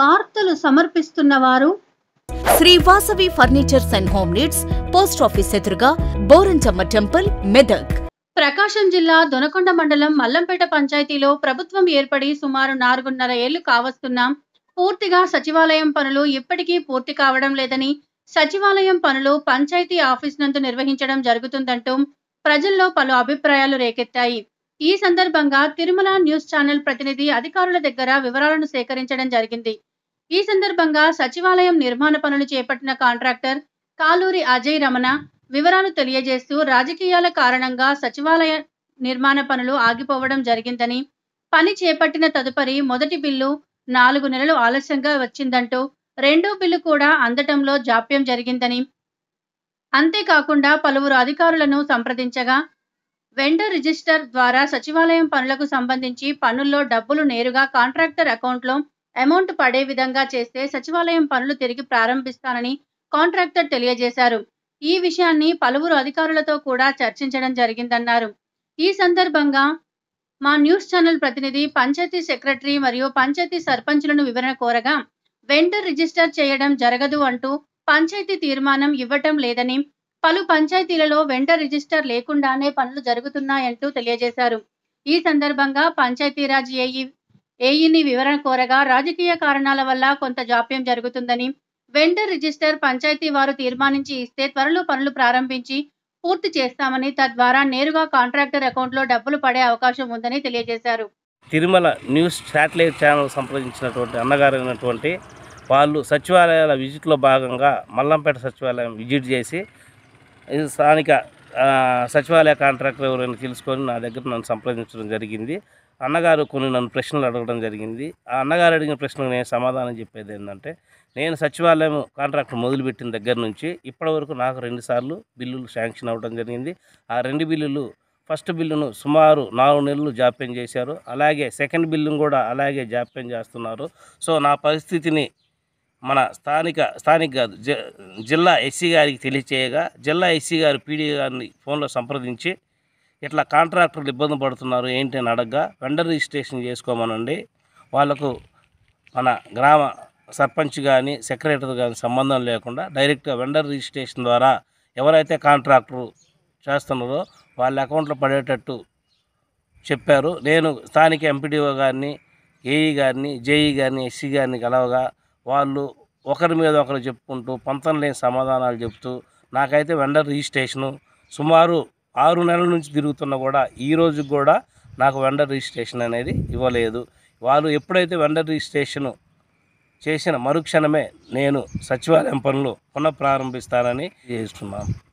వార్తలు వారు Sri Vasavi furnitures and home needs post office ఎదురుగా బోరంచమ్మ టెంపుల్ మెదక్ ప్రకాశం జిల్లా దొనకొండ మండలం మల్లంపేట పంచాయతీలో ప్రభుత్వం ఏర్పడి సుమారు నాలుగున్నర ఏళ్లు కావస్తున్నా పూర్తిగా సచివాలయం పనులు ఇప్పటికీ పూర్తి కావడం లేదని సచివాలయం పనులు పంచాయతీ ఆఫీస్ నందు నిర్వహించడం జరుగుతుందంటూ ప్రజల్లో పలు అభిప్రాయాలు రేకెత్తాయి ఈ సందర్భంగా తిరుమల న్యూస్ ఛానల్ ప్రతినిధి అధికారుల దగ్గర వివరాలను సేకరించడం జరిగింది ఈ సందర్భంగా సచివాలయం నిర్మాణ పనులు చేపట్టిన కాంట్రాక్టర్ కాలూరి అజయ్ రమణ వివరాలు తెలియజేస్తూ రాజకీయాల కారణంగా సచివాలయ నిర్మాణ పనులు ఆగిపోవడం జరిగిందని పని చేపట్టిన తదుపరి మొదటి బిల్లు నాలుగు నెలలు ఆలస్యంగా వచ్చిందంటూ రెండో బిల్లు కూడా అందటంలో జాప్యం జరిగిందని అంతేకాకుండా పలువురు అధికారులను సంప్రదించగా వెండర్ రిజిస్టర్ ద్వారా సచివాలయం పనులకు సంబంధించి పనుల్లో డబ్బులు నేరుగా కాంట్రాక్టర్ అకౌంట్లో అమౌంట్ పడే విధంగా చేస్తే సచివాలయం పనులు తిరిగి ప్రారంభిస్తానని కాంట్రాక్టర్ తెలియజేశారు ఈ విషయాన్ని పలువురు అధికారులతో కూడా చర్చించడం జరిగిందన్నారు ఈ సందర్భంగా మా న్యూస్ ఛానల్ ప్రతినిధి పంచాయతీ సెక్రటరీ మరియు పంచాయతీ సర్పంచులను వివరణ కోరగా వెండర్ రిజిస్టర్ చేయడం జరగదు అంటూ పంచాయతీ తీర్మానం ఇవ్వటం లేదని పలు పంచాయతీలలో వెంట రిజిస్టర్ లేకుండానే పనులు జరుగుతున్నాయంటూ తెలియజేశారు ఈ సందర్భంగా పంచాయతీరాజ్ ఏఈ ఏఈని వివరణ కోరగా రాజకీయ కారణాల వల్ల కొంత జాప్యం జరుగుతుందని వెంటర్ రిజిస్టర్ పంచాయతీ వారు తీర్మానించి ఇస్తే త్వరలో పనులు ప్రారంభించి పూర్తి చేస్తామని తద్వారా నేరుగా కాంట్రాక్టర్ అకౌంట్లో డబ్బులు పడే అవకాశం ఉందని తెలియజేశారు తిరుమల న్యూస్ శాటిలైట్ ఛానల్ సంప్రదించినటువంటి అన్నగారు అయినటువంటి వాళ్ళు సచివాలయాల విజిట్లో భాగంగా మల్లంపేట సచివాలయం విజిట్ చేసి ఇది స్థానిక సచివాలయ కాంట్రాక్టర్ ఎవరైనా తెలుసుకొని నా దగ్గర నన్ను సంప్రదించడం జరిగింది అన్నగారు కొన్ని నన్ను ప్రశ్నలు అడగడం జరిగింది ఆ అన్నగారు అడిగిన ప్రశ్నకు నేను సమాధానం చెప్పేది ఏంటంటే నేను సచివాలయం కాంట్రాక్టర్ మొదలుపెట్టిన దగ్గర నుంచి ఇప్పటివరకు నాకు రెండుసార్లు బిల్లులు శాంక్షన్ అవ్వడం జరిగింది ఆ రెండు బిల్లులు ఫస్ట్ బిల్లును సుమారు నాలుగు నెలలు జాప్యం చేశారు అలాగే సెకండ్ బిల్లును కూడా అలాగే జాప్యం చేస్తున్నారు సో నా పరిస్థితిని మన స్థానిక స్థానిక కాదు జిల్లా ఎస్సీ గారికి తెలియచేయగా జిల్లా ఎస్సీ గారు పీడీ గారిని ఫోన్లో సంప్రదించి ఇట్లా కాంట్రాక్టర్లు ఇబ్బంది పడుతున్నారు ఏంటి అని అడగ్గా వెండర్ రిజిస్ట్రేషన్ చేసుకోమనండి వాళ్ళకు మన గ్రామ సర్పంచ్ కానీ సెక్రటరీ కానీ సంబంధం లేకుండా డైరెక్ట్గా వెండర్ రిజిస్ట్రేషన్ ద్వారా ఎవరైతే కాంట్రాక్టరు చేస్తున్నారో వాళ్ళ అకౌంట్లో పడేటట్టు చెప్పారు నేను స్థానిక ఎంపీడీఓ గారిని ఏఈ గారిని జేఈ గారిని ఎస్సీ గారిని కలవగా వాళ్ళు ఒకరి మీద ఒకరు చెప్పుకుంటూ పంతం లేని సమాధానాలు చెప్తూ నాకైతే వెండర్ రిజిస్ట్రేషను సుమారు ఆరు నెలల నుంచి తిరుగుతున్నా కూడా ఈ రోజు కూడా నాకు వెండర్ రిజిస్ట్రేషన్ అనేది ఇవ్వలేదు వాళ్ళు ఎప్పుడైతే వెండర్ రిజిస్ట్రేషను చేసిన మరుక్షణమే నేను సచివాలయం పనులు పునఃప్రారంభిస్తానని చేస్తున్నాను